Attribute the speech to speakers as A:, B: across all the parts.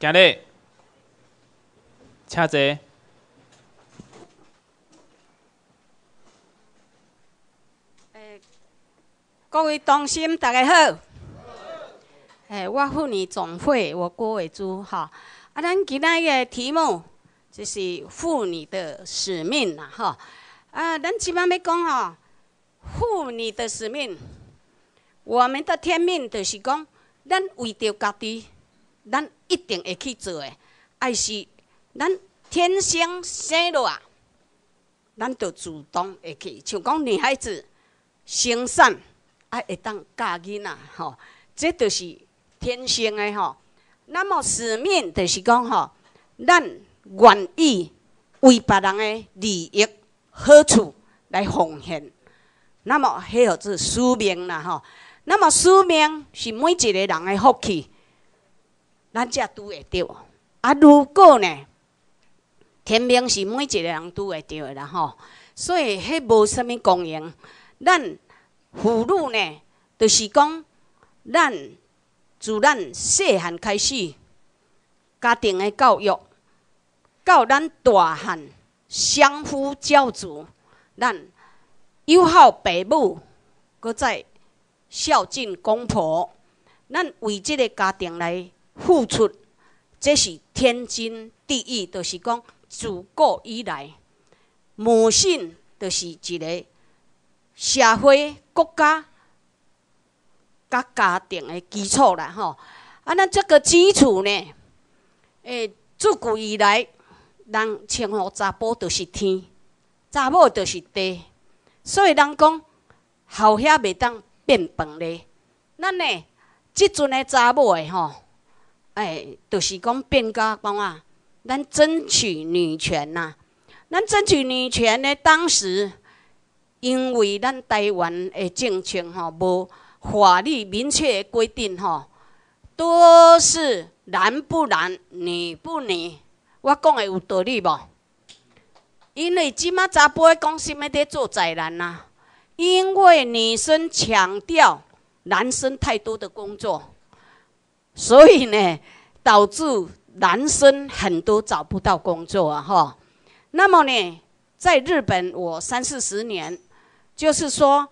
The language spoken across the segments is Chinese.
A: 今日，请坐。各位同心，大家好。哎，我妇女总会，我郭伟珠哈。啊，咱今日个题目就是妇女的使命啦哈。啊，咱即摆要讲哈，妇女的使命，我们的天命就是讲，咱为着家己，咱。一定会去做诶，爱是咱天生生落啊，咱就主动会去。像讲女孩子生产，爱会当嫁囡仔吼，这就是天生诶，吼。那么使命就是讲吼，咱愿意为别人诶利益、好处来奉献。那么，迄号是使命啦，吼。那么，使命是每一个人诶福气。咱遮拄会着，啊，如果呢，天命是每一个人拄会着的啦吼，所以迄无啥物功用。咱父女呢，就是讲，咱自咱细汉开始，家庭的教育，到咱大汉相夫教子，咱友好爸母，搁再孝敬公婆，咱为即个家庭来。付出，这是天经地义，就是讲，自古以来，母性就是一个社会、国家、甲家庭的基础啦，吼。啊，那这个基础呢，诶，自古以来，人称呼查甫就是天，查某就是地，所以人讲，后遐袂当变笨嘞。咱呢，即阵诶查某诶，吼。哎，就是讲变家讲啊，咱争取女权呐，咱争取女权呢。当时因为咱台湾的政权吼无法律明确的规定吼，都是男不男，女不女。我讲的有道理无？因为即马查埔讲什么的做宅男呐？因为女生强调男生太多的工作。所以呢，导致男生很多找不到工作啊！哈，那么呢，在日本，我三四十年，就是说，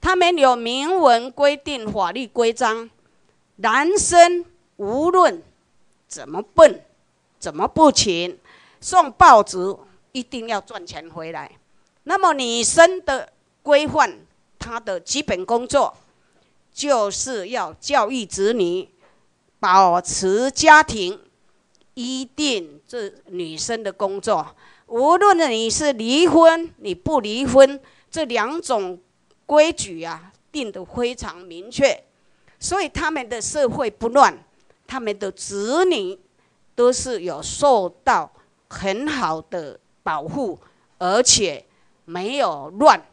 A: 他们有明文规定法律规章，男生无论怎么笨，怎么不勤，送报纸一定要赚钱回来。那么女生的规范，她的基本工作就是要教育子女。保持家庭，一定这女生的工作，无论你是离婚，你不离婚，这两种规矩啊定的非常明确，所以他们的社会不乱，他们的子女都是有受到很好的保护，而且没有乱。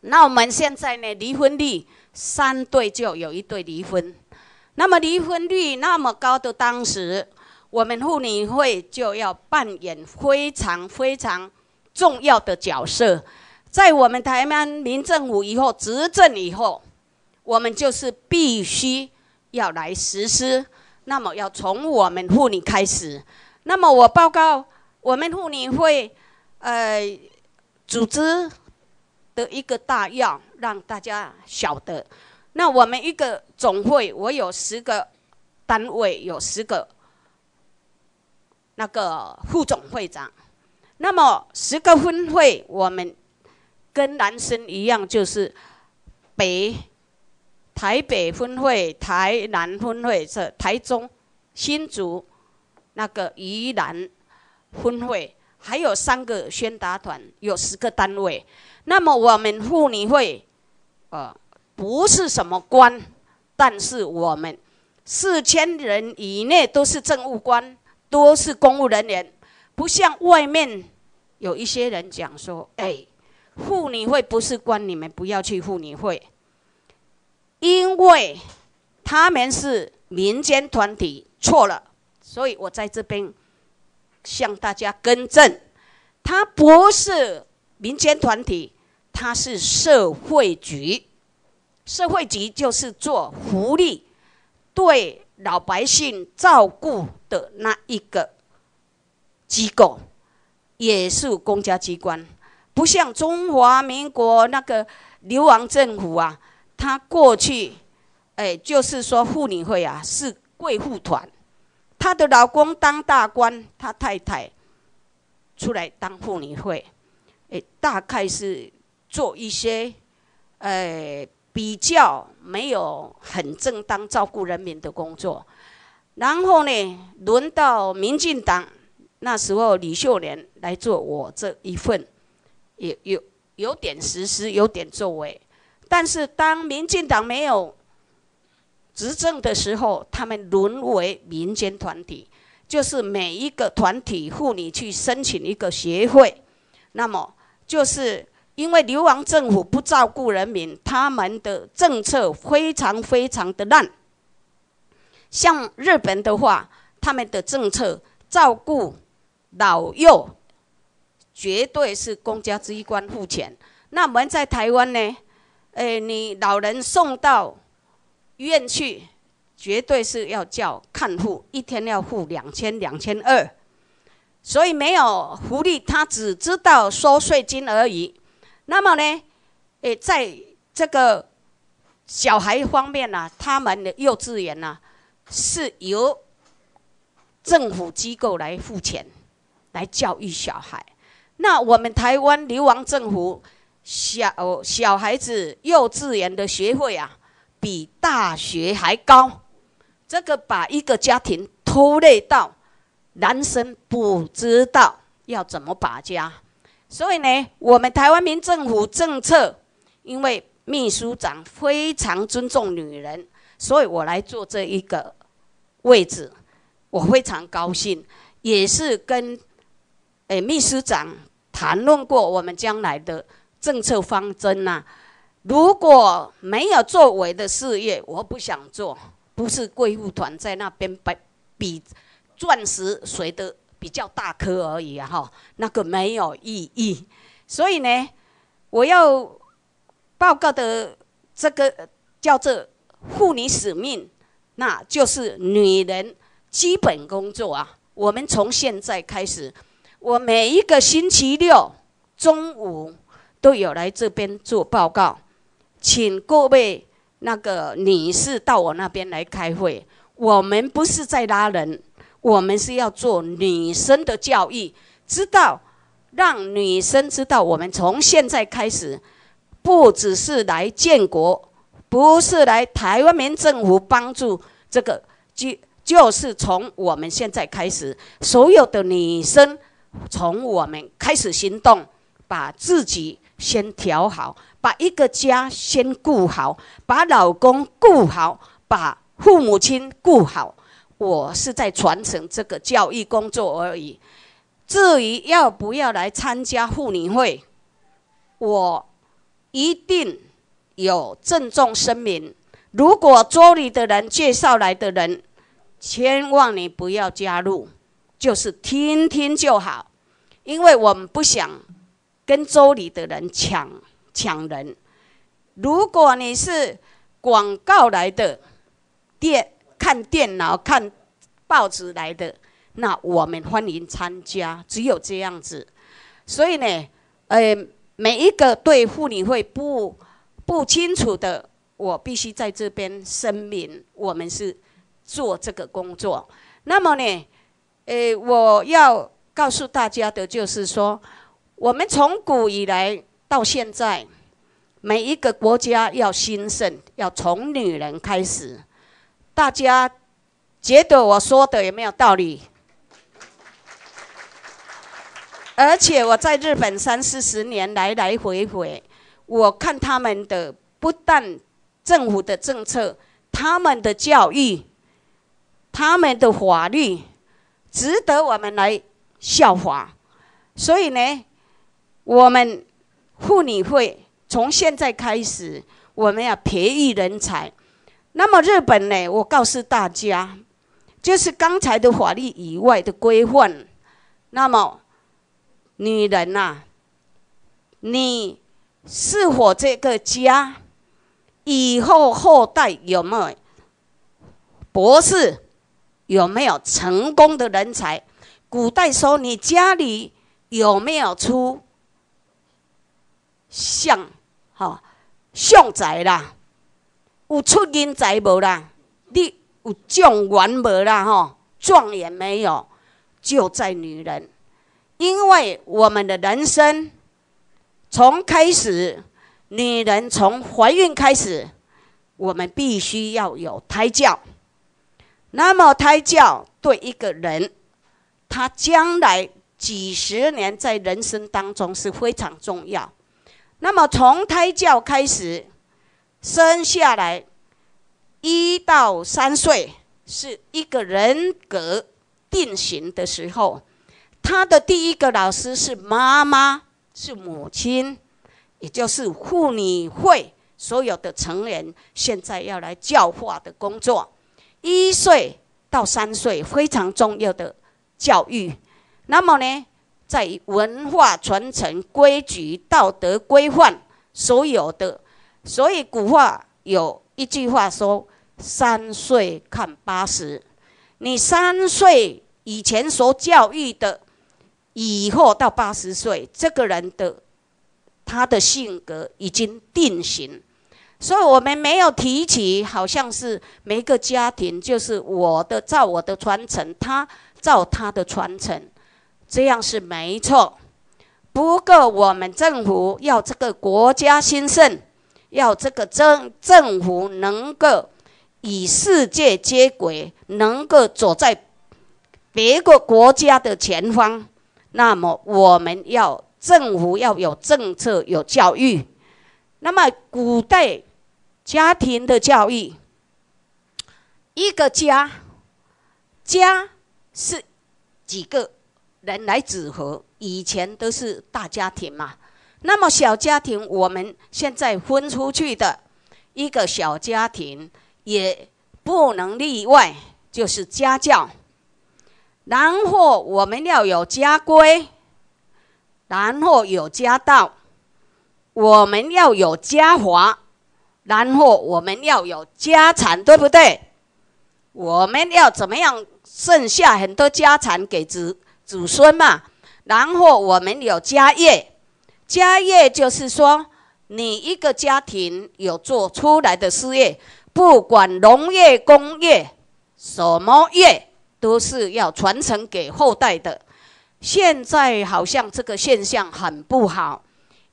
A: 那我们现在呢，离婚率三对就有一对离婚。那么离婚率那么高的当时，我们妇女会就要扮演非常非常重要的角色。在我们台湾民政府以后执政以后，我们就是必须要来实施。那么要从我们妇女开始。那么我报告我们妇女会呃组织的一个大要，让大家晓得。那我们一个总会，我有十个单位，有十个那个副总会长。那么十个分会，我们跟男生一样，就是北台北分会、台南分会、这台中新竹那个宜兰分会，还有三个宣达团，有十个单位。那么我们妇女会，呃。不是什么官，但是我们四千人以内都是政务官，都是公务人员，不像外面有一些人讲说：“哎，妇女会不是官，你们不要去妇女会。”因为他们是民间团体，错了，所以我在这边向大家更正：他不是民间团体，他是社会局。社会局就是做福利、对老百姓照顾的那一个机构，也是公家机关，不像中华民国那个流亡政府啊，他过去，哎，就是说妇女会啊是贵妇团，她的老公当大官，她太太出来当妇女会，哎，大概是做一些，哎。比较没有很正当照顾人民的工作，然后呢，轮到民进党那时候，李秀莲来做我这一份，也有有点实施，有点作为。但是当民进党没有执政的时候，他们沦为民间团体，就是每一个团体妇女去申请一个协会，那么就是。因为流亡政府不照顾人民，他们的政策非常非常的烂。像日本的话，他们的政策照顾老幼，绝对是公家机关付钱。那我们在台湾呢？哎，你老人送到医院去，绝对是要叫看护，一天要付两千两千二，所以没有福利，他只知道收税金而已。那么呢，诶，在这个小孩方面呢，他们的幼稚园呢，是由政府机构来付钱来教育小孩。那我们台湾流亡政府小小孩子幼稚园的学费啊，比大学还高。这个把一个家庭拖累到，男生不知道要怎么把家。所以呢，我们台湾民政府政策，因为秘书长非常尊重女人，所以我来做这一个位置，我非常高兴，也是跟诶秘书长谈论过我们将来的政策方针呐。如果没有作为的事业，我不想做，不是贵妇团在那边比比钻石谁的。比较大颗而已哈，那个没有意义。所以呢，我要报告的这个叫做妇女使命，那就是女人基本工作啊。我们从现在开始，我每一个星期六中午都有来这边做报告，请各位那个女士到我那边来开会。我们不是在拉人。我们是要做女生的教育，知道让女生知道，我们从现在开始，不只是来建国，不是来台湾民政府帮助这个，就就是从我们现在开始，所有的女生从我们开始行动，把自己先调好，把一个家先顾好，把老公顾好，把父母亲顾好。我是在传承这个教育工作而已。至于要不要来参加妇女会，我一定有郑重声明：如果周里的人介绍来的人，千万你不要加入，就是听听就好，因为我们不想跟周里的人抢抢人。如果你是广告来的店，看电脑、看报纸来的，那我们欢迎参加。只有这样子，所以呢，呃，每一个对妇女会不不清楚的，我必须在这边声明，我们是做这个工作。那么呢，呃，我要告诉大家的就是说，我们从古以来到现在，每一个国家要兴盛，要从女人开始。大家觉得我说的有没有道理？而且我在日本三四十年来来回回，我看他们的不但政府的政策、他们的教育、他们的法律，值得我们来效法。所以呢，我们妇女会从现在开始，我们要培育人才。那么日本呢？我告诉大家，就是刚才的法律以外的规范。那么女人啊，你是否这个家以后后代有没有博士？有没有成功的人才？古代说你家里有没有出相哈相宅啦？有出人才无啦？你有状元无啦？吼，状元没有，就在女人。因为我们的人生从开始，女人从怀孕开始，我们必须要有胎教。那么胎教对一个人，他将来几十年在人生当中是非常重要。那么从胎教开始。生下来一到三岁是一个人格定型的时候，他的第一个老师是妈妈，是母亲，也就是妇女会所有的成人现在要来教化的工作。一岁到三岁非常重要的教育，那么呢，在文化传承、规矩、道德规范所有的。所以古话有一句话说：“三岁看八十。”你三岁以前所教育的，以后到八十岁，这个人的他的性格已经定型。所以我们没有提起，好像是每个家庭就是我的照我的传承，他照他的传承，这样是没错。不过我们政府要这个国家兴盛。要这个政政府能够与世界接轨，能够走在别个国家的前方，那么我们要政府要有政策，有教育。那么古代家庭的教育，一个家，家是几个人来组合，以前都是大家庭嘛。那么小家庭，我们现在分出去的一个小家庭也不能例外，就是家教。然后我们要有家规，然后有家道，我们要有家法，然后我们要有家产，对不对？我们要怎么样剩下很多家产给子子孙嘛？然后我们有家业。家业就是说，你一个家庭有做出来的事业，不管农业、工业、什么业，都是要传承给后代的。现在好像这个现象很不好，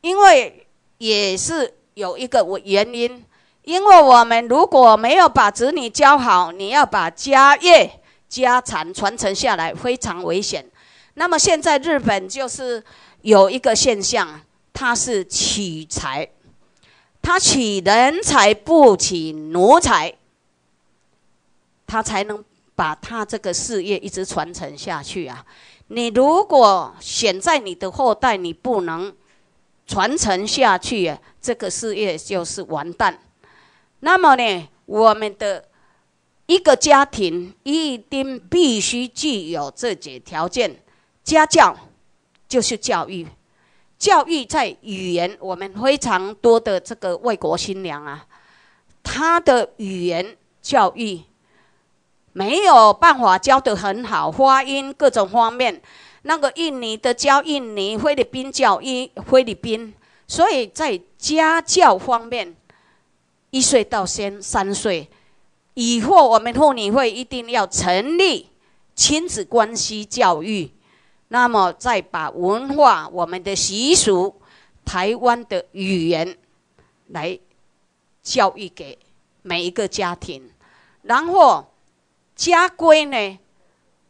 A: 因为也是有一个原因，因为我们如果没有把子女教好，你要把家业、家产传承下来，非常危险。那么现在日本就是有一个现象。他是取财，他取人才，不取奴才，他才能把他这个事业一直传承下去啊！你如果选在你的后代，你不能传承下去，这个事业就是完蛋。那么呢，我们的一个家庭一定必须具有这些条件，家教就是教育。教育在语言，我们非常多的这个外国新娘啊，她的语言教育没有办法教得很好，发音各种方面。那个印尼的教印尼，菲律宾教伊菲律宾，所以在家教方面，一岁到先三岁以后，我们妇女会一定要成立亲子关系教育。那么，再把文化、我们的习俗、台湾的语言来教育给每一个家庭。然后，家规呢？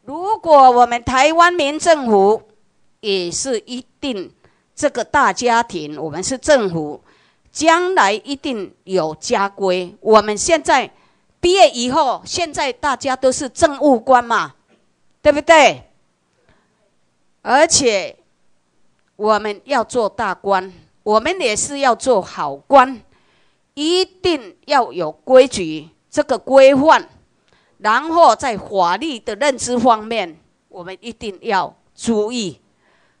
A: 如果我们台湾民政府也是一定这个大家庭，我们是政府，将来一定有家规。我们现在毕业以后，现在大家都是政务官嘛，对不对？而且，我们要做大官，我们也是要做好官，一定要有规矩、这个规范。然后在法律的认知方面，我们一定要注意。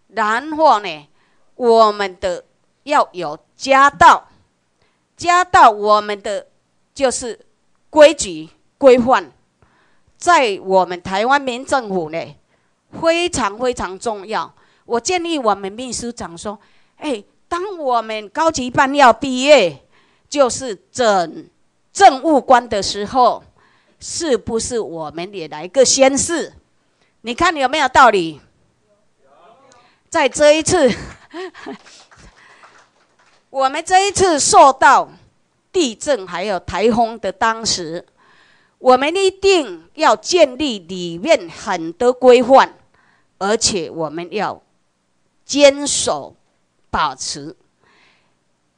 A: 然后呢，我们的要有家道，家道我们的就是规矩规范。在我们台湾民政府呢。非常非常重要，我建议我们秘书长说：“哎，当我们高级班要毕业，就是整政务官的时候，是不是我们也来个先试？你看有没有道理？”在这一次，我们这一次受到地震还有台风的当时，我们一定要建立里面很多规范。而且我们要坚守、保持，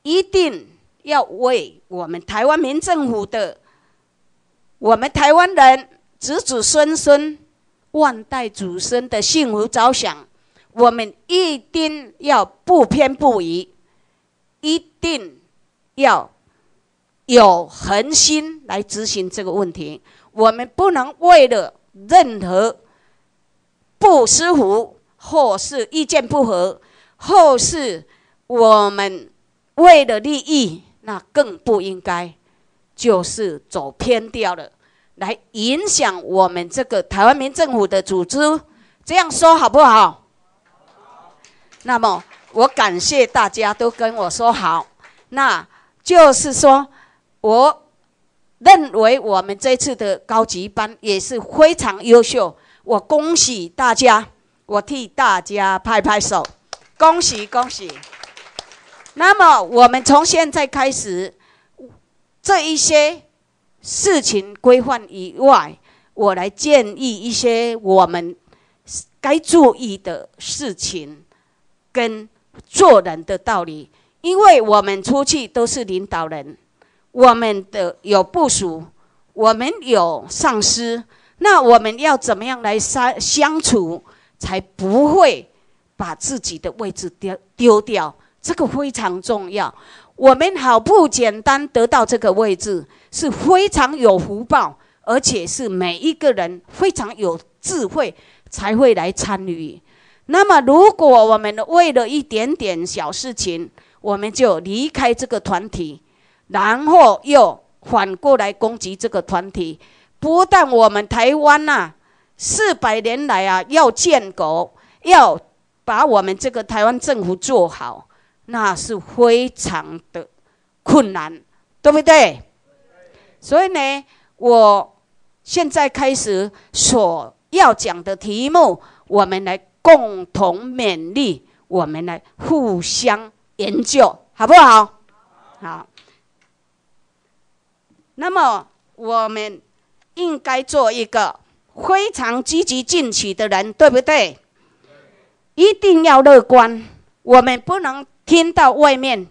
A: 一定要为我们台湾民政府的、我们台湾人子子孙孙万代祖孙的幸福着想。我们一定要不偏不倚，一定要有恒心来执行这个问题。我们不能为了任何。不舒服，或是意见不合，或是我们为了利益，那更不应该，就是走偏掉了，来影响我们这个台湾民政府的组织。这样说好不好？那么我感谢大家都跟我说好，那就是说，我认为我们这次的高级班也是非常优秀。我恭喜大家，我替大家拍拍手，恭喜恭喜。那么我们从现在开始，这一些事情规范以外，我来建议一些我们该注意的事情跟做人的道理，因为我们出去都是领导人，我们的有部署，我们有上司。那我们要怎么样来相相处，才不会把自己的位置丢丢掉？这个非常重要。我们好不简单得到这个位置，是非常有福报，而且是每一个人非常有智慧才会来参与。那么，如果我们为了一点点小事情，我们就离开这个团体，然后又反过来攻击这个团体。不但我们台湾呐，四百年来啊，要建国，要把我们这个台湾政府做好，那是非常的困难，对不对？所以呢，我现在开始所要讲的题目，我们来共同勉励，我们来互相研究，好不好？好。那么我们。应该做一个非常积极进取的人，对不对？一定要乐观。我们不能听到外面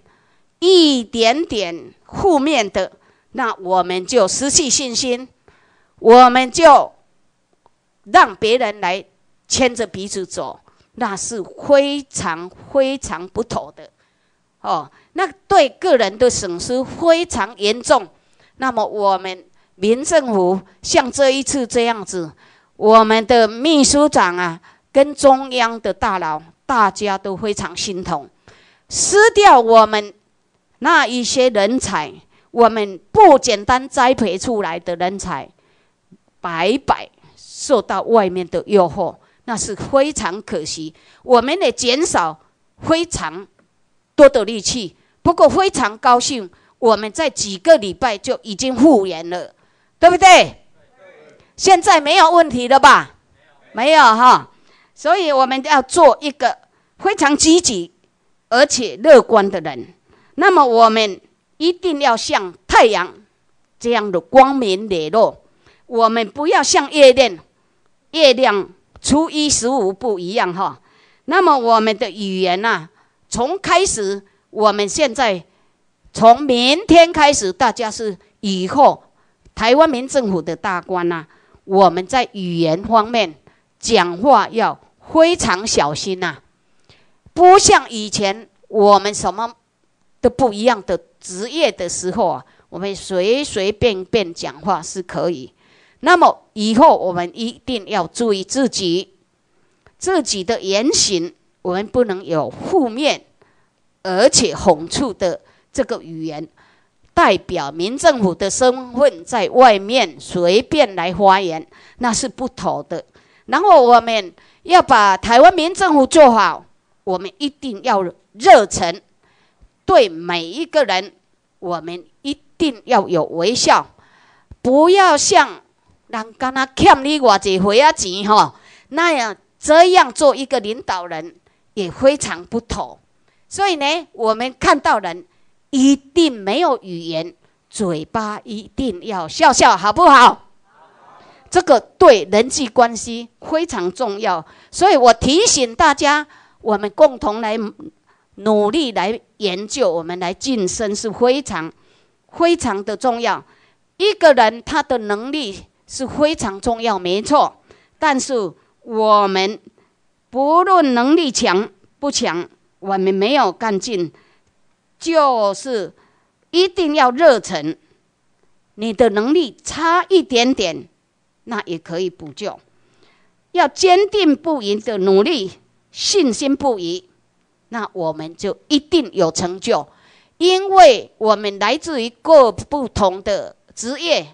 A: 一点点负面的，那我们就失去信心，我们就让别人来牵着鼻子走，那是非常非常不妥的。哦，那对个人的损失非常严重。那么我们。民政府像这一次这样子，我们的秘书长啊，跟中央的大佬，大家都非常心痛。失掉我们那一些人才，我们不简单栽培出来的人才，白白受到外面的诱惑，那是非常可惜。我们得减少非常多的力气，不过非常高兴，我们在几个礼拜就已经复原了。对不对？现在没有问题了吧？没有哈。所以我们要做一个非常积极而且乐观的人。那么我们一定要像太阳这样的光明磊落。我们不要像月亮，月亮初一十五不一样哈。那么我们的语言呢？从开始，我们现在从明天开始，大家是以后。台湾民政府的大官呐，我们在语言方面讲话要非常小心呐。不像以前我们什么都不一样的职业的时候啊，我们随随便便讲话是可以。那么以后我们一定要注意自己自己的言行，我们不能有负面而且哄促的这个语言。代表民政府的身份在外面随便来发言，那是不妥的。然后我们要把台湾民政府做好，我们一定要热诚，对每一个人，我们一定要有微笑，不要像人跟那欠你偌济回啊钱哈那样，这样做一个领导人也非常不妥。所以呢，我们看到人。一定没有语言，嘴巴一定要笑笑，好不好？这个对人际关系非常重要，所以我提醒大家，我们共同来努力来研究，我们来晋升是非常非常的重要。一个人他的能力是非常重要，没错。但是我们不论能力强不强，我们没有干劲。就是一定要热忱，你的能力差一点点，那也可以补救。要坚定不移的努力，信心不移，那我们就一定有成就。因为我们来自于各不同的职业，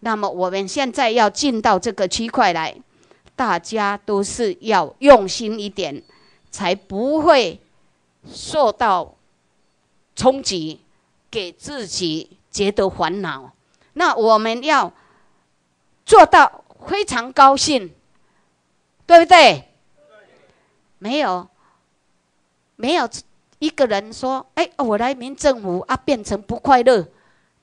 A: 那么我们现在要进到这个区块来，大家都是要用心一点，才不会受到。冲击给自己觉得烦恼，那我们要做到非常高兴，对不对？没有，没有一个人说：“哎，我来民政府啊，变成不快乐。”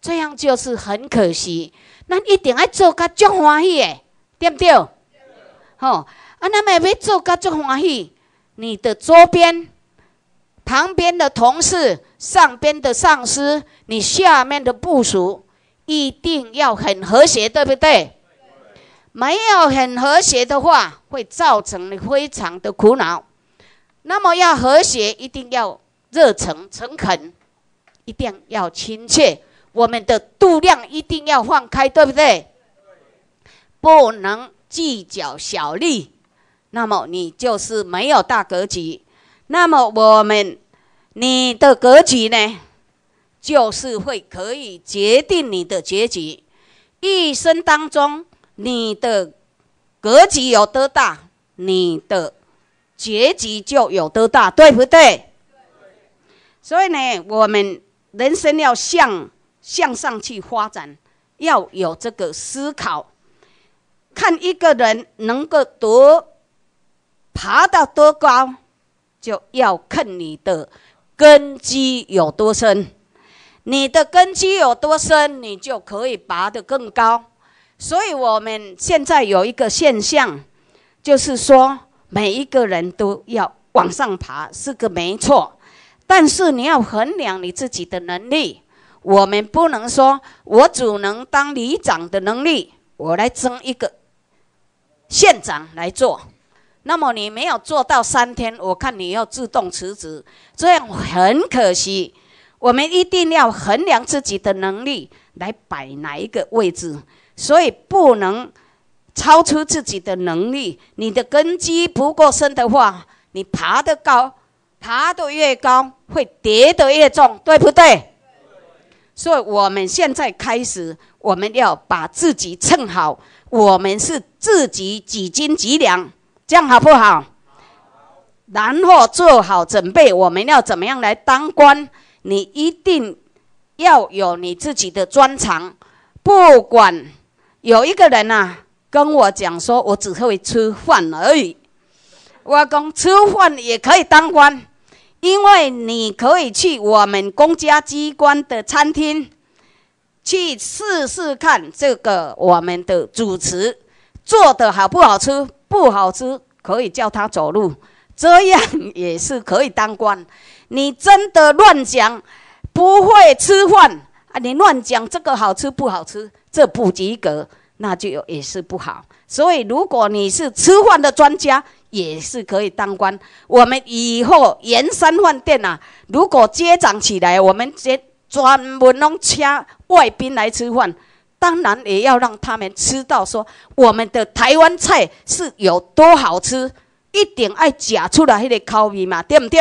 A: 这样就是很可惜。那一定要做个足欢喜的，对不对？哦，啊，那么要做个足欢喜，你的周边、旁边的同事。上边的上司，你下面的部署一定要很和谐，对不对？没有很和谐的话，会造成你非常的苦恼。那么要和谐，一定要热诚、诚恳，一定要亲切。我们的度量一定要放开，对不对？不能计较小利，那么你就是没有大格局。那么我们。你的格局呢，就是会可以决定你的结局。一生当中，你的格局有多大，你的结局就有多大，对不对？所以呢，我们人生要向向上去发展，要有这个思考。看一个人能够多爬到多高，就要看你的。根基有多深，你的根基有多深，你就可以拔得更高。所以，我们现在有一个现象，就是说，每一个人都要往上爬，是个没错。但是，你要衡量你自己的能力。我们不能说我只能当里长的能力，我来争一个县长来做。那么你没有做到三天，我看你要自动辞职，这样很可惜。我们一定要衡量自己的能力来摆哪一个位置，所以不能超出自己的能力。你的根基不够深的话，你爬得高，爬得越高，会跌得越重，对不对？所以我们现在开始，我们要把自己称好，我们是自己几斤几两。这样好不好？然后做好准备，我们要怎么样来当官？你一定要有你自己的专长。不管有一个人啊跟我讲说，我只会吃饭而已。我讲吃饭也可以当官，因为你可以去我们公家机关的餐厅去试试看，这个我们的主持做的好不好吃。不好吃可以叫他走路，这样也是可以当官。你真的乱讲，不会吃饭啊？你乱讲这个好吃不好吃，这不及格，那就有也是不好。所以如果你是吃饭的专家，也是可以当官。我们以后盐山饭店啊，如果接长起来，我们接专门弄请外宾来吃饭。当然也要让他们吃到，说我们的台湾菜是有多好吃，一定爱食出来迄个口味嘛，对不对？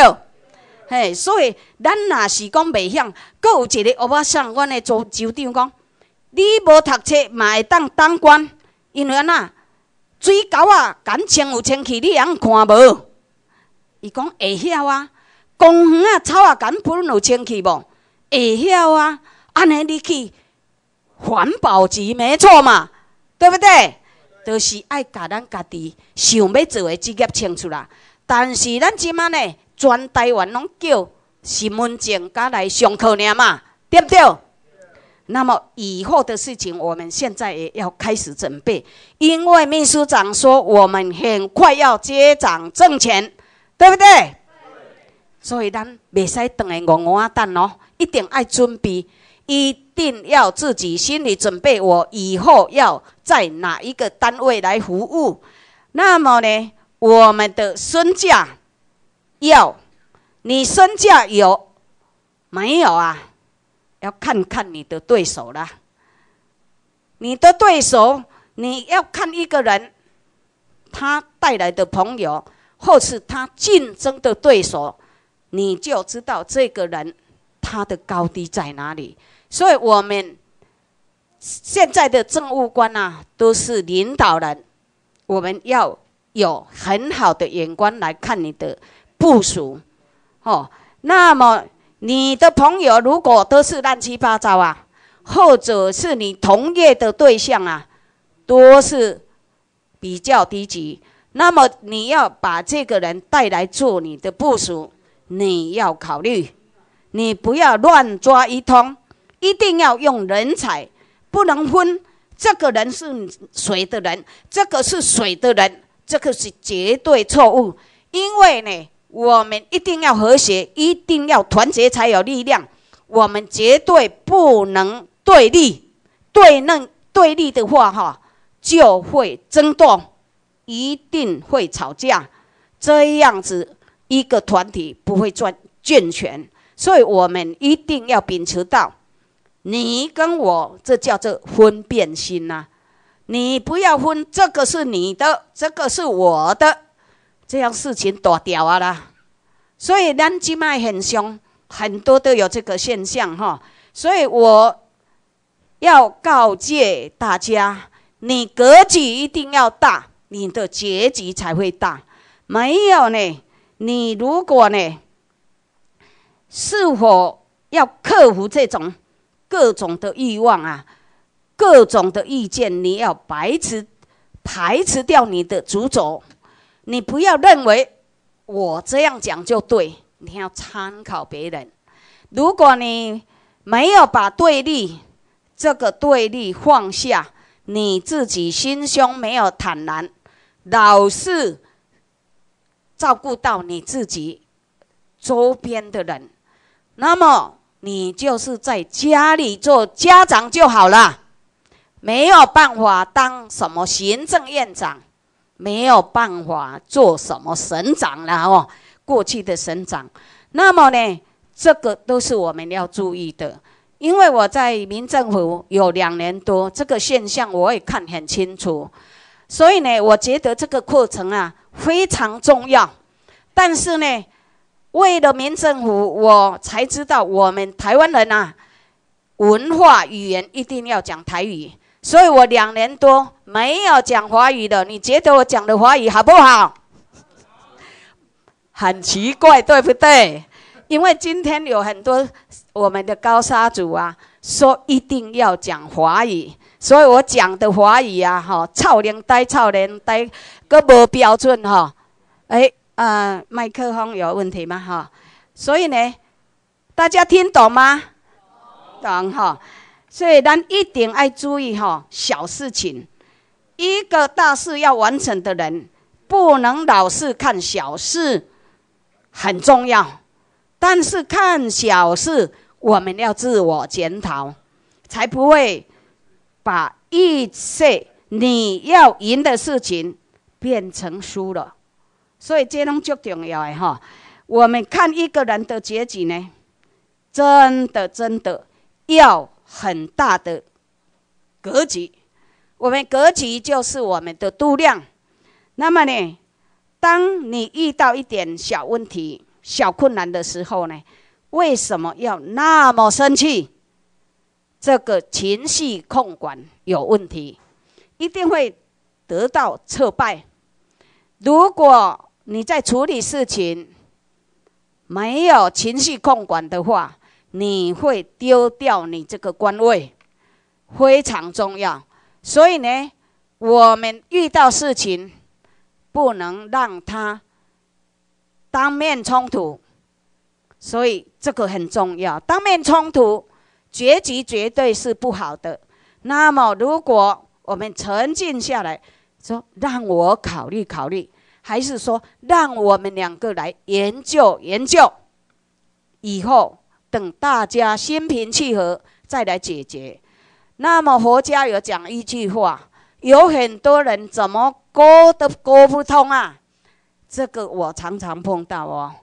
A: 嘿，所以咱若是讲袂晓，阁有一个欧巴桑，阮的组酒场讲，你无读册嘛会当当官？因为呐，水沟啊，敢清有清气，你会看无？伊讲会晓啊，公园啊，草啊，敢喷有清气无？会晓啊，安尼你去。环保局没错嘛，对不对？就是爱搞咱家己想要做的职业清楚啦。但是咱即满呢，全台湾拢叫新闻证甲来上课尔嘛，对不对？那么以后的事情，我们现在也要开始准备，因为秘书长说我们很快要接掌政权，对不对？所以咱袂使等戆戆啊等哦，一定爱准备。一定要自己心里准备，我以后要在哪一个单位来服务？那么呢，我们的身价要你身价有没有啊？要看看你的对手了。你的对手，你要看一个人，他带来的朋友或是他竞争的对手，你就知道这个人他的高低在哪里。所以我们现在的政务官啊，都是领导人。我们要有很好的眼光来看你的部署，哦。那么你的朋友如果都是乱七八糟啊，或者是你同业的对象啊，都是比较低级。那么你要把这个人带来做你的部署，你要考虑，你不要乱抓一通。一定要用人才，不能分这个人是谁的人，这个是谁的人，这个是绝对错误。因为呢，我们一定要和谐，一定要团结才有力量。我们绝对不能对立，对论对立的话，哈就会争斗，一定会吵架。这样子一个团体不会转健全，所以我们一定要秉持到。你跟我这叫做分辨心呐！你不要分，这个是你的，这个是我的，这样事情多屌啊啦！所以南极脉很凶，很多都有这个现象哈。所以我要告诫大家，你格局一定要大，你的结局才会大。没有呢，你如果呢，是否要克服这种？各种的欲望啊，各种的意见，你要排斥排斥掉你的执着。你不要认为我这样讲就对，你要参考别人。如果你没有把对立这个对立放下，你自己心胸没有坦然，老是照顾到你自己周边的人，那么。你就是在家里做家长就好了，没有办法当什么行政院长，没有办法做什么省长了哦。过去的省长，那么呢，这个都是我们要注意的，因为我在民政府有两年多，这个现象我也看很清楚，所以呢，我觉得这个课程啊非常重要，但是呢。为了民政府，我才知道我们台湾人啊，文化语言一定要讲台语，所以我两年多没有讲华语的。你觉得我讲的华语好不好？很奇怪，对不对？因为今天有很多我们的高沙族啊，说一定要讲华语，所以我讲的华语啊，哈，草林呆，草林呆，个无标准哈，哎。呃，麦克风有问题吗？哈，所以呢，大家听懂吗？懂哈。所以咱一定要注意哈，小事情，一个大事要完成的人，不能老是看小事，很重要。但是看小事，我们要自我检讨，才不会把一些你要赢的事情变成输了。所以接龙最重要的吼。我们看一个人的结局呢，真的真的要很大的格局。我们格局就是我们的度量。那么呢，当你遇到一点小问题、小困难的时候呢，为什么要那么生气？这个情绪控管有问题，一定会得到挫败。如果你在处理事情没有情绪控管的话，你会丢掉你这个官位，非常重要。所以呢，我们遇到事情不能让他当面冲突，所以这个很重要。当面冲突，结局绝对是不好的。那么，如果我们沉静下来说，让我考虑考虑。还是说，让我们两个来研究研究，以后等大家心平气和再来解决。那么佛家有讲一句话，有很多人怎么沟都沟不通啊，这个我常常碰到哦。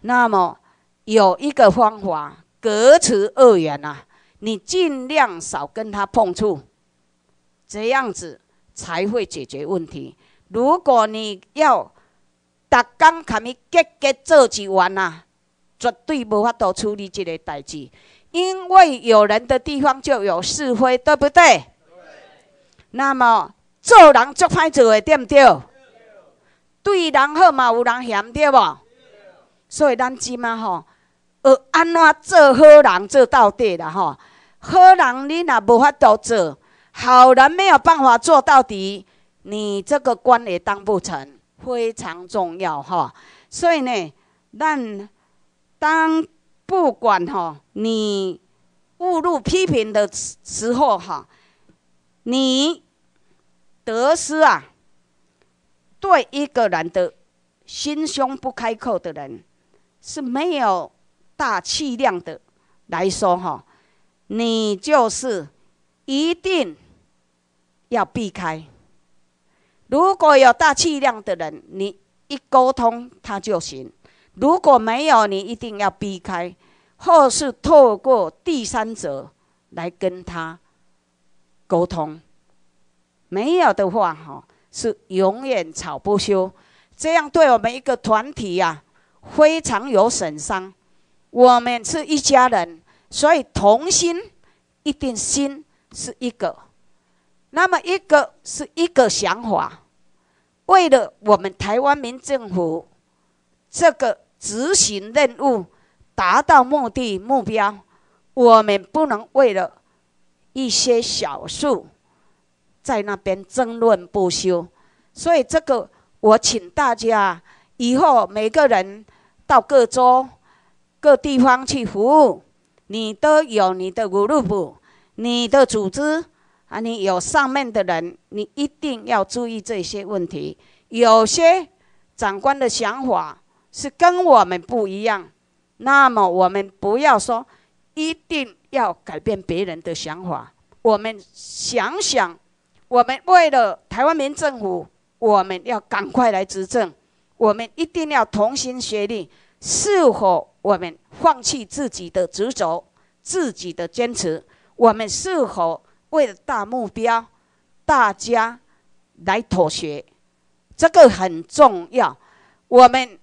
A: 那么有一个方法，隔尺二元啊，你尽量少跟他碰触，这样子才会解决问题。如果你要逐工扛去结结做一完啊，绝对无法度处理这个代志，因为有人的地方就有是非，对不对？那么做人足歹做诶，对不对？对。人好嘛，有人嫌对无？所以咱今啊吼，学安怎做好人做到底啦吼？好人你啊无法度做，好人没有办法做到底。你这个官也当不成，非常重要哈。所以呢，但当不管哈，你误入批评的时时候哈，你得失啊，对一个人的心胸不开阔的人是没有大气量的来说哈，你就是一定要避开。如果有大气量的人，你一沟通他就行；如果没有，你一定要避开，或是透过第三者来跟他沟通。没有的话，哈，是永远吵不休。这样对我们一个团体呀，非常有损伤。我们是一家人，所以同心一定心是一个。那么一个是一个想法。为了我们台湾民政府这个执行任务达到目的目标，我们不能为了一些小数在那边争论不休。所以，这个我请大家以后每个人到各州各地方去服务，你都有你的五路部，你的组织。啊，你有上面的人，你一定要注意这些问题。有些长官的想法是跟我们不一样，那么我们不要说一定要改变别人的想法。我们想想，我们为了台湾民政府，我们要赶快来执政。我们一定要同心协力。是否我们放弃自己的职责、自己的坚持？我们是否？为了大目标，大家来妥协，这个很重要。我们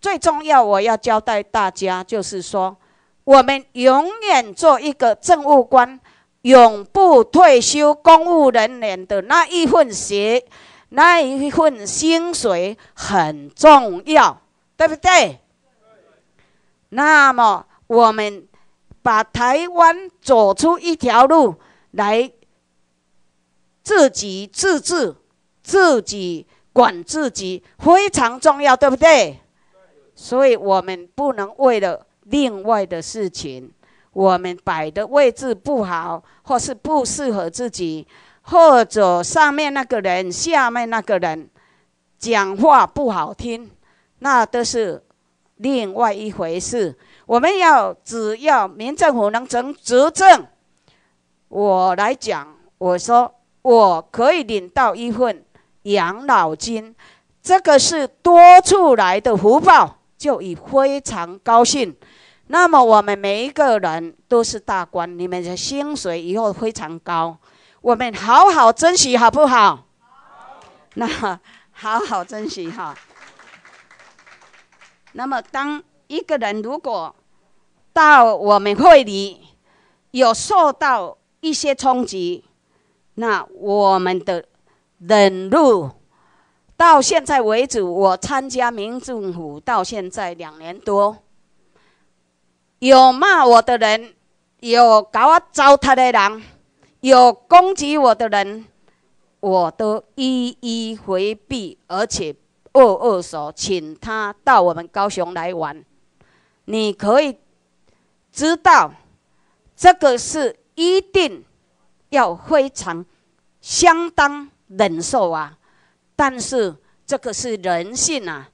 A: 最重要，我要交代大家，就是说，我们永远做一个政务官，永不退休。公务人员的那一份钱，那一份薪水很重要，对不对？那么，我们把台湾走出一条路。来自己自治，自己管自己非常重要，对不对？所以，我们不能为了另外的事情，我们摆的位置不好，或是不适合自己，或者上面那个人、下面那个人讲话不好听，那都是另外一回事。我们要只要民政府能成执政。我来讲，我说我可以领到一份养老金，这个是多出来的福报，就已非常高兴。那么我们每一个人都是大官，你们的薪水以后非常高，我们好好珍惜，好不好？那好好珍惜哈。那么，当一个人如果到我们会里有受到。一些冲击，那我们的忍辱，到现在为止。我参加民政府到现在两年多，有骂我的人，有搞我糟蹋的人，有攻击我的人，我都一一回避，而且握握手，请他到我们高雄来玩。你可以知道，这个是。一定要非常相当忍受啊！但是这个是人性啊，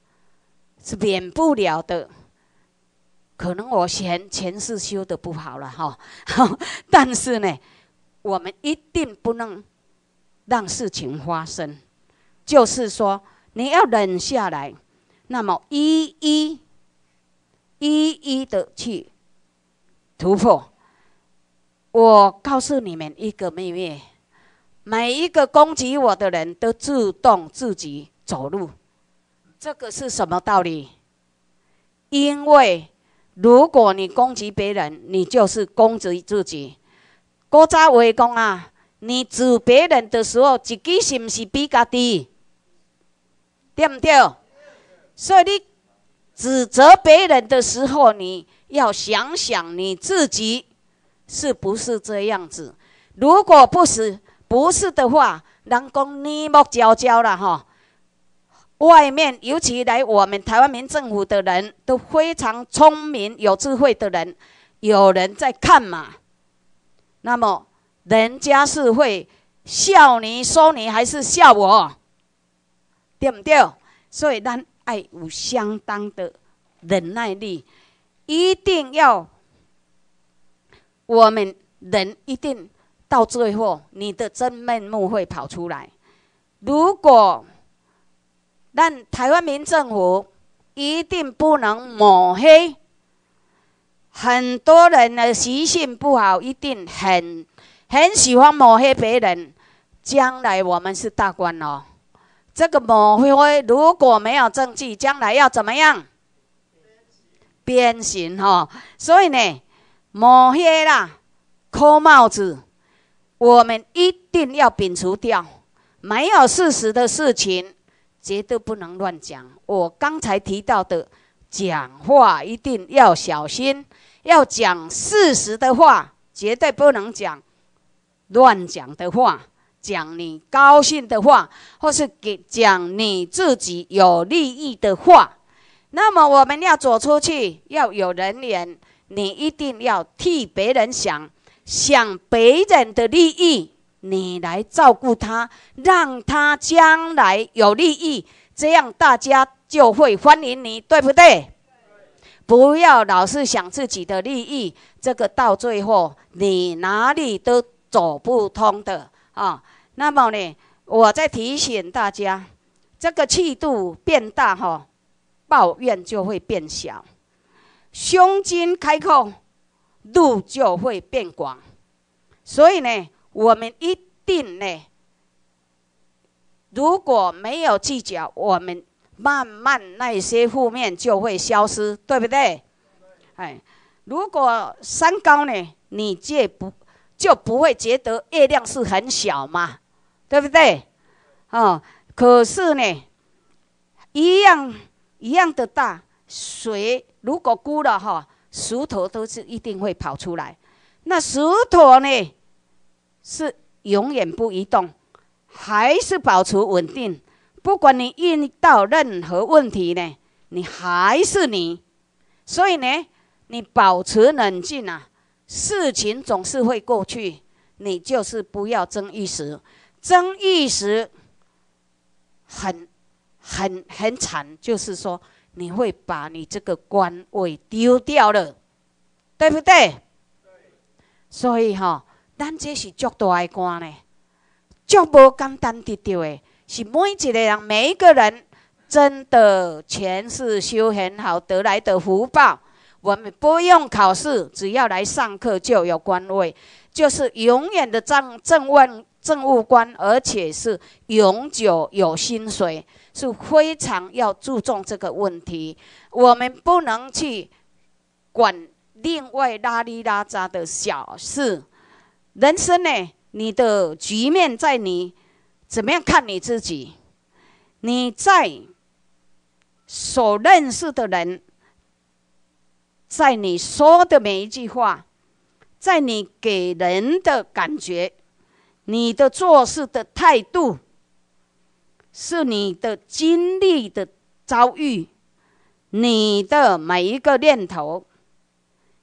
A: 是免不了的。可能我前前世修的不好了哈，但是呢，我们一定不能让事情发生。就是说，你要忍下来，那么一一一一的去突破。我告诉你们一个秘密：每一个攻击我的人都自动自己走路。这个是什么道理？因为如果你攻击别人，你就是攻击自己。我扎伟讲啊，你指别人的时候，自己是不是比家低？对不对？所以你指责别人的时候，你要想想你自己。是不是这样子？如果不是，不是的话，人工你莫教教了哈。外面尤其来我们台湾民政府的人都非常聪明、有智慧的人，有人在看嘛。那么人家是会笑你，说你还是笑我，对不对？所以咱要有相当的忍耐力，一定要。我们人一定到最后，你的真面目会跑出来。如果让台湾民政府一定不能抹黑，很多人的习性不好，一定很很喜欢抹黑别人。将来我们是大官哦，这个抹黑如果没有证据，将来要怎么样？鞭刑哦，所以呢。某些啦，扣帽子，我们一定要摒除掉。没有事实的事情，绝对不能乱讲。我刚才提到的讲话，一定要小心，要讲事实的话，绝对不能讲乱讲的话，讲你高兴的话，或是给讲你自己有利益的话。那么，我们要走出去，要有人缘。你一定要替别人想，想别人的利益，你来照顾他，让他将来有利益，这样大家就会欢迎你，对不对？不要老是想自己的利益，这个到最后你哪里都走不通的啊。那么呢，我再提醒大家，这个气度变大哈，抱怨就会变小。胸襟开阔，路就会变广。所以呢，我们一定呢，如果没有计较，我们慢慢那些负面就会消失，对不对？哎，如果山高呢，你见不就不会觉得月亮是很小嘛，对不对？哦，可是呢，一样一样的大。水如果枯了哈，石头都是一定会跑出来。那石头呢，是永远不移动，还是保持稳定？不管你遇到任何问题呢，你还是你。所以呢，你保持冷静啊，事情总是会过去。你就是不要争一时，争一时很很很惨。就是说。你会把你这个官位丢掉了，对不对？所以哈，咱这是做大官呢，足无简单得到的，是每一个人，每一个人真的全是修行好得来的福报。我们不用考试，只要来上课就有官位，就是永远的正正问正务官，而且是永久有薪水。是非常要注重这个问题。我们不能去管另外拉里拉扎的小事。人生呢，你的局面在你怎么样看你自己？你在所认识的人，在你说的每一句话，在你给人的感觉，你的做事的态度。是你的经历的遭遇，你的每一个念头，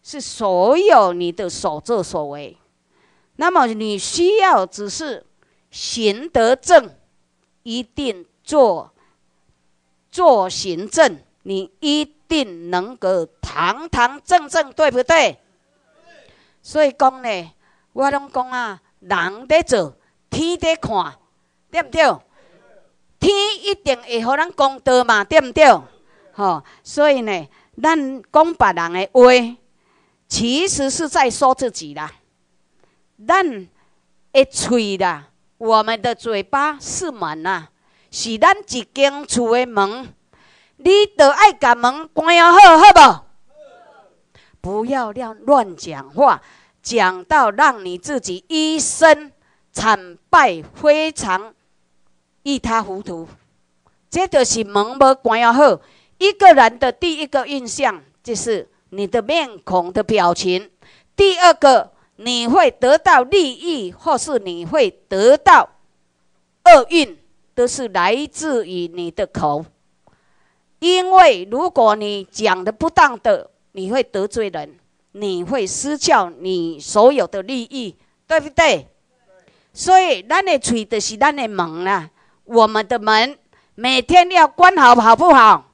A: 是所有你的所作所为。那么你需要只是行得正，一定做做行政，你一定能够堂堂正正，对不对？所以讲呢，我拢讲啊，人在做，天在看，对不对？天一定会和咱公德嘛？掂对？吼！所以呢，咱讲别人的话，其实是在说自己啦。咱一嘴啦，我们的嘴巴是门啊，是咱一间厝的门。你得爱把门关好好，好不？不要乱乱讲话，讲到让你自己一生惨败，非常。一塌糊涂，这就是门没关好。一个人的第一个印象就是你的面孔的表情，第二个你会得到利益，或是你会得到厄运，都是来自于你的口。因为如果你讲的不当的，你会得罪人，你会失掉你所有的利益，对不对？所以，咱的嘴就是咱的门啦。我们的门每天要关好，好不好？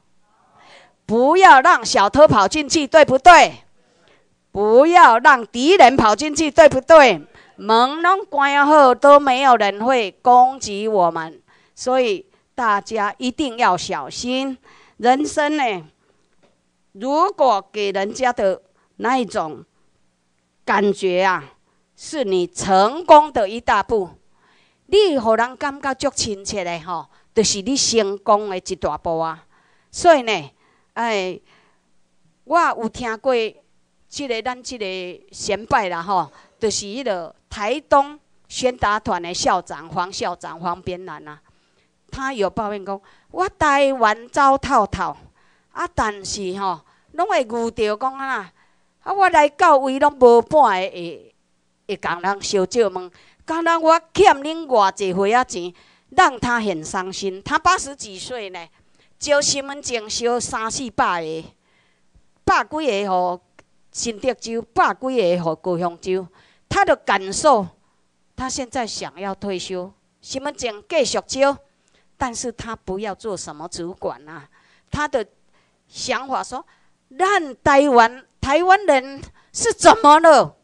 A: 不要让小偷跑进去，对不对？不要让敌人跑进去，对不对？门弄关后都没有人会攻击我们，所以大家一定要小心。人生呢，如果给人家的那一种感觉啊，是你成功的一大步。你予人感觉足亲切的吼，就是你成功诶一大步啊！所以呢，哎，我有听过即个咱即个宣拜啦吼，就是迄落台东宣达团诶校长黄校长黄边南啊，他有抱怨讲，我台完走透透，啊，但是吼，拢会遇到讲啊，啊，我来到位拢无半个会会共人烧酒问。敢若我欠恁偌济回啊钱，让他很伤心。他八十几岁呢，招新闻证收三四百个，百几个吼新德州，百几个吼高雄州。他的感受，他现在想要退休，新门证继续招，但是他不要做什么主管啊，他的想法说：，让台湾台湾人是怎么了？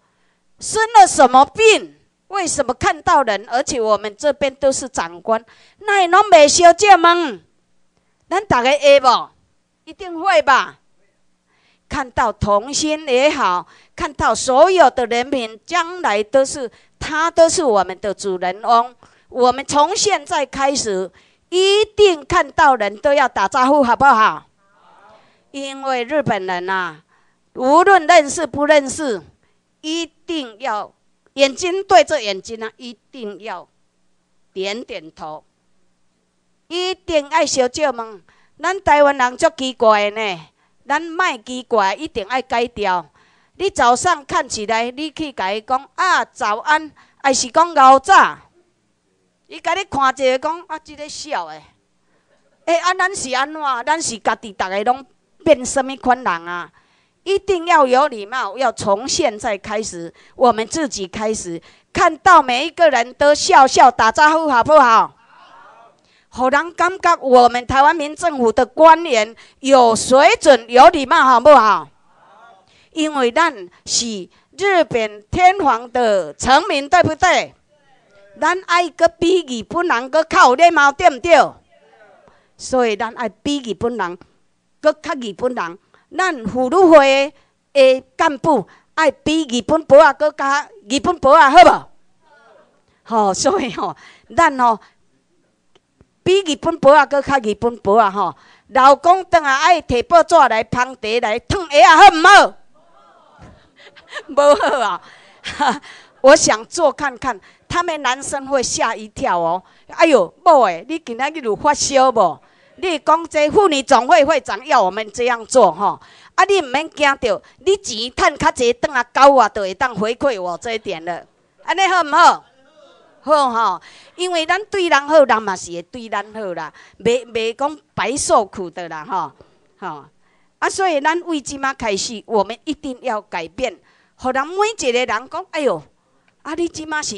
A: 生了什么病？为什么看到人？而且我们这边都是长官，乃侬美小大会不？一定会吧？看到童心也好，看到所有的人民，将来都是他，都是我们的主人翁。我们从现在开始，一定看到人都要打招呼，好不好？因为日本人呐，无论认识不认识，一定要。眼睛对着眼睛啊，一定要点点头。一定爱小少梦。咱台湾人足奇怪呢，咱卖奇怪，一定爱改掉。你早上看起来，你去家己讲啊，早安，还是讲熬早？伊家你看一下，讲啊，即个笑的，诶，啊，咱是安怎？咱是家己，逐个拢变什物款人啊？一定要有礼貌，要从现在开始，我们自己开始看到每一个人都笑笑打招呼，好不好？让人感觉我们台湾民政府的官员有水准、有礼貌，好不好？因为咱是日本天皇的臣民，对不对？咱爱个比日本人个靠点毛点对所以咱爱比日本人，搁靠日本人。咱妇女会的干部爱比日本宝啊，哥较日本宝啊，好无？吼，所以吼，咱吼比日本宝啊，哥较日本宝啊，吼。老公当来爱摕报纸来捧茶来烫鞋啊，好毋好？无好啊！我想做看看，他们男生会吓一跳哦。哎哟，某诶，你今仔日有发烧无？你讲这妇女总会会长要我们这样做，吼，啊！你毋免惊着，你钱趁较济，等下交我就会当回馈我这一点了。安尼好毋好？好吼！因为咱对人好，人嘛是会对咱好啦，袂袂讲白受苦的啦，吼！吼啊！所以咱为即嘛开始，我们一定要改变，互人每一个人讲，哎哟，啊！你即嘛是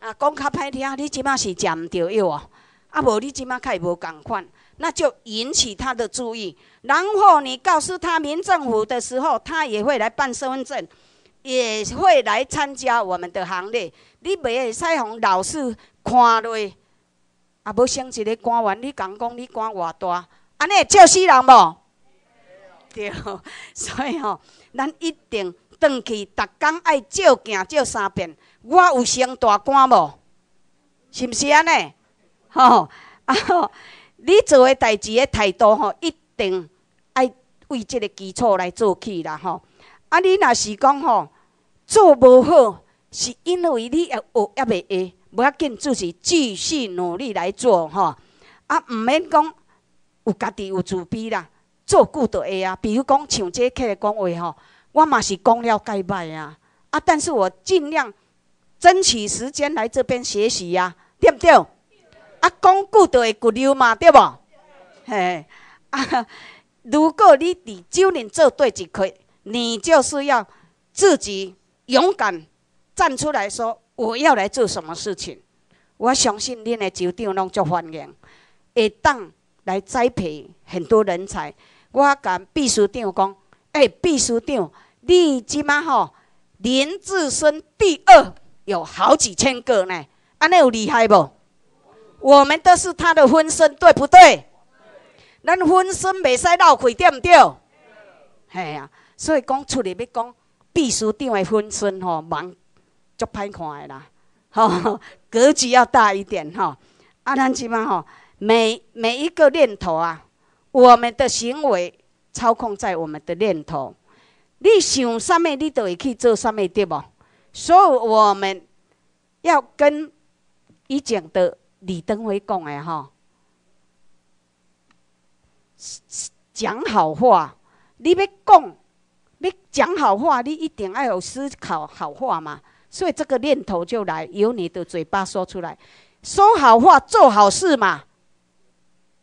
A: 啊，讲较歹听，你即嘛是占着药哦，啊无你即较会无共款。那就引起他的注意，然后你告诉他民政府的时候，他也会来办身份证，也会来参加我们的行列。你袂使让老师看嘞，啊，无升一个官员，你讲讲你官偌大，安尼笑死人无？对，所以吼，咱一定回去，逐工爱照镜照三遍，我有升大官无？是毋是安尼？吼，啊吼。你做诶代志诶态度吼，一定爱为即个基础来做起啦吼。啊，你若是讲吼做无好，是因为你也学，也未会。无要紧，就是继续努力来做吼。啊，毋免讲有家己有自卑啦，做久就会啊。比如讲像即个客讲话吼，我嘛是讲了解歹啊。啊，但是我尽量争取时间来这边学习呀，对毋对？啊，讲固就会固流嘛，对无？嘿，啊，如果你伫酒店做对一课，你就是要自己勇敢站出来说，我要来做什么事情？我相信恁的酒店拢足欢迎，会当来栽培很多人才。我甲秘书长讲，诶，秘书长，你即马吼连自身第二有好几千个呢，安尼有厉害无？我们都是他的分身，对不对？咱分身袂使闹鬼，对不对？系啊，所以讲出来，要讲秘书长的分身吼，蛮足歹看的啦。吼，格局要大一点吼，啊，南即嘛吼，每每一个念头啊，我们的行为操控在我们的念头，你想啥物，你就会去做啥物，对不？所以我们要跟伊前的。李登辉讲的吼，讲好话，你要讲，要讲好话，你一定要有思考好话嘛。所以这个念头就来由你的嘴巴说出来，说好话，做好事嘛。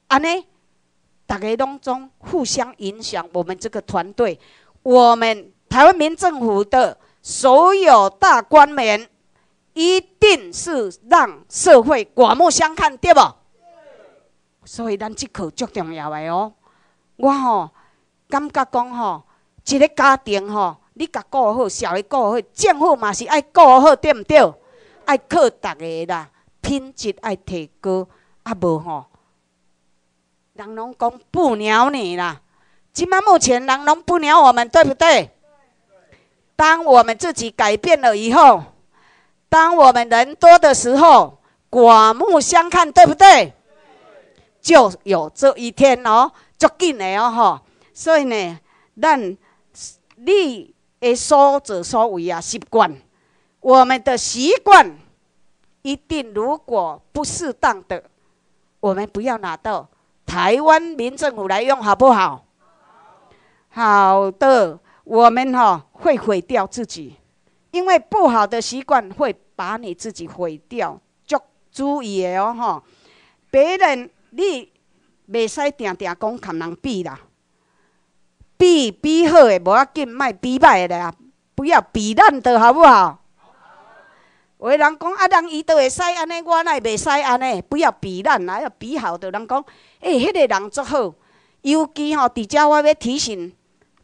A: 安尼，大家当中互相影响，我们这个团队，我们台湾民政府的所有大官员。一定是让社会刮目相看，对不？对。所以咱这课足重要个哦。我吼感觉讲吼，一个家庭吼，你家顾好，小个顾好，政府嘛是爱顾好，对毋对？爱靠逐个啦，品质爱提高，啊无吼，人拢讲不鸟你啦。即满目前，人拢不鸟我们，对不对。当我们自己改变了以后，当我们人多的时候，刮目相看，对不对？就有这一天哦，最近的哦，所以呢，让你所作所为啊，习惯我们的习惯，一定如果不适当的，我们不要拿到台湾民政府来用，好不好？好的，我们哈会毁掉自己。因为不好的习惯会把你自己毁掉，要注意的哦，吼，别人你袂使定定讲跟人比啦，比比好的无要紧，卖比歹的啦，不要比烂的，好不好？有的人讲啊，人伊都会使安尼，我奈袂使安尼，不要比烂，还要比好的。人讲诶，迄个人足好，尤其吼，伫遮我要提醒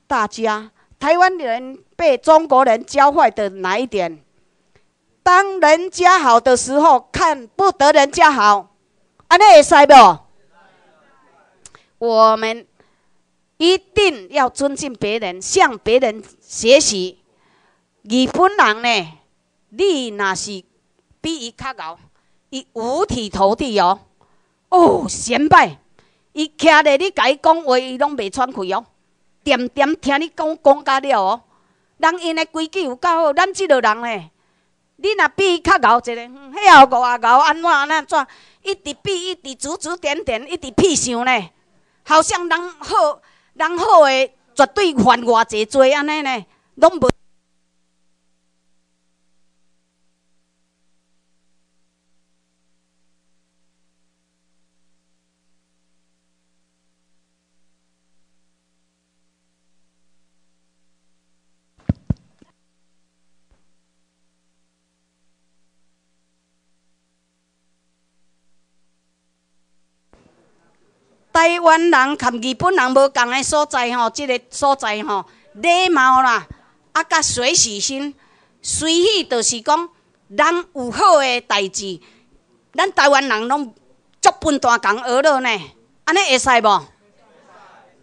A: 大家。台湾人被中国人教坏的哪一点？当人家好的时候，看不得人家好，安尼会使不？我们一定要尊敬别人，向别人学习。日本人呢，你那是比伊较敖，伊五体投地哦，哦，显摆，伊徛咧，你改讲话，伊拢袂喘气哦。点点听你讲讲加了哦，人因的规矩有够好，咱即落人呢，你若比伊较贤一个，迄后个啊贤，安怎安怎，一直比，一直指指点点，一直屁想呢，好像人好，人好的绝对还我侪罪安尼呢，拢无。台湾人同日本人无共的所在吼，即个所在吼，礼貌啦，啊，甲随时心，随喜就是讲，咱有好的代志，咱台湾人拢足分段共阿乐呢，安尼会使无？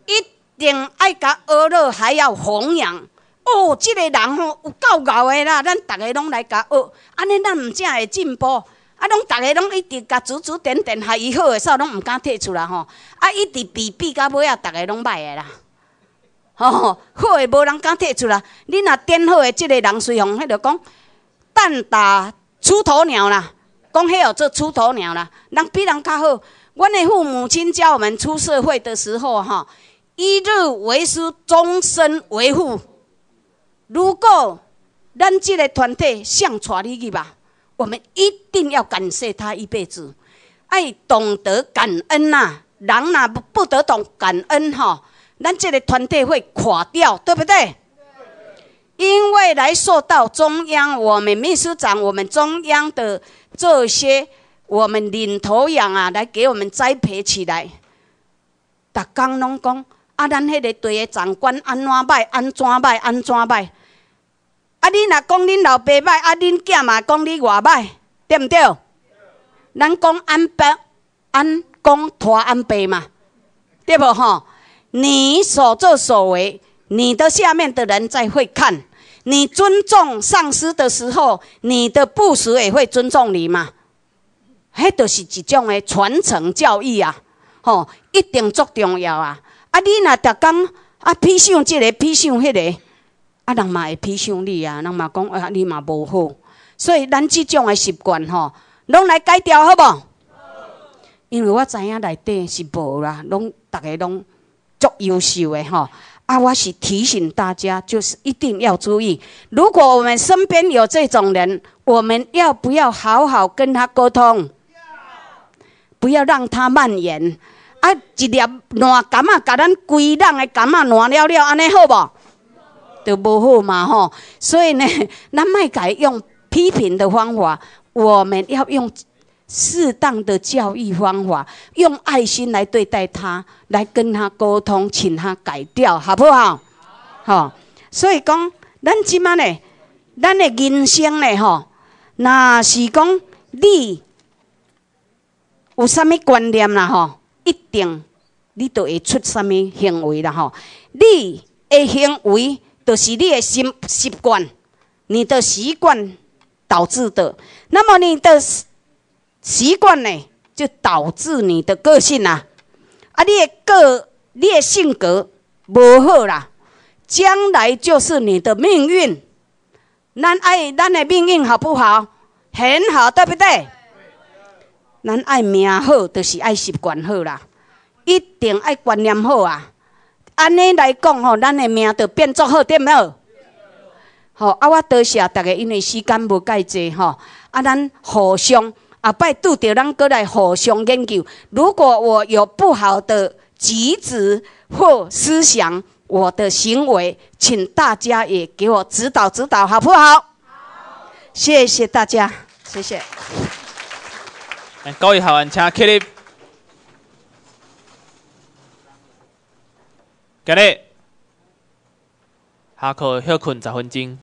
A: 一定爱甲阿乐，还要弘扬哦，即个人吼有够牛的啦，咱逐个拢来甲学，安尼咱毋才会进步。啊，拢逐个拢一直甲指指点点，还伊好诶，煞拢毋敢退出来吼。啊，一直比比到尾啊，逐个拢歹诶啦。吼，好诶，无人敢退出来。你若点好诶，即个人随红，迄落讲蛋打出鸵鸟啦，讲迄号做出鸵鸟啦，人比人较好。阮诶父母亲教我们出社会的时候，吼。一日为师，终身为父。如果咱即个团体，想带你去吧？我们一定要感谢他一辈子，爱懂得感恩呐，人呐不不得懂感恩哈，咱这个团队会垮掉，对不对？因为来受到中央，我们秘书长，我们中央的这些我们领头羊啊，来给我们栽培起来。逐工拢讲，啊，咱迄个队的长官安怎拜，安怎拜，安怎拜。啊！你若讲恁老爸歹，啊，恁囝嘛讲你外歹，对毋对？人讲安爸安讲拖安爸嘛，对无吼！你所作所为，你的下面的人在会看你尊重上司的时候，你的部署也会尊重你嘛。迄就是一种的传承教育啊！吼，一定足重要啊！啊，你若逐工啊，偏向即个，偏向那个。啊，人嘛会批评你啊，人嘛讲，啊，你嘛无好，所以咱即种的习惯吼，拢来改掉，好无？因为我知影内底是无啦，拢逐个拢足优秀的吼。啊，我是提醒大家，就是一定要注意，如果我们身边有这种人，我们要不要好好跟他沟通？不要让他蔓延。啊，一粒烂柑仔，甲咱规人嘅柑仔烂了了，安尼，好无？就无好嘛，吼！所以呢，咱麦改用批评的方法，我们要用适当的教育方法，用爱心来对待他，来跟他沟通，请他改掉，好不好？吼！所以讲，咱即满呢，咱的人生呢，吼，若是讲你有啥物观念啦，吼，一定你就会出啥物行为啦，吼，你的行为。就是你的心习惯，你的习惯导致的。那么你的习惯呢，就导致你的个性啦。啊，你的个，你的性格无好啦，将来就是你的命运。咱爱，咱的命运好不好？很好，对不对？咱爱命好，就是爱习惯好啦，一定爱观念好啊。安尼来讲吼，咱的命就变做好点咯。吼啊，我多谢大家，因为时间无介济吼。啊，咱互相啊，摆拄着咱过来互相研究。如果我有不好的举止或思想，我的行为，请大家也给我指导指导，好不好？好，谢谢大家，谢谢。哎，高一好，请昌 k 今日下课休困十分钟。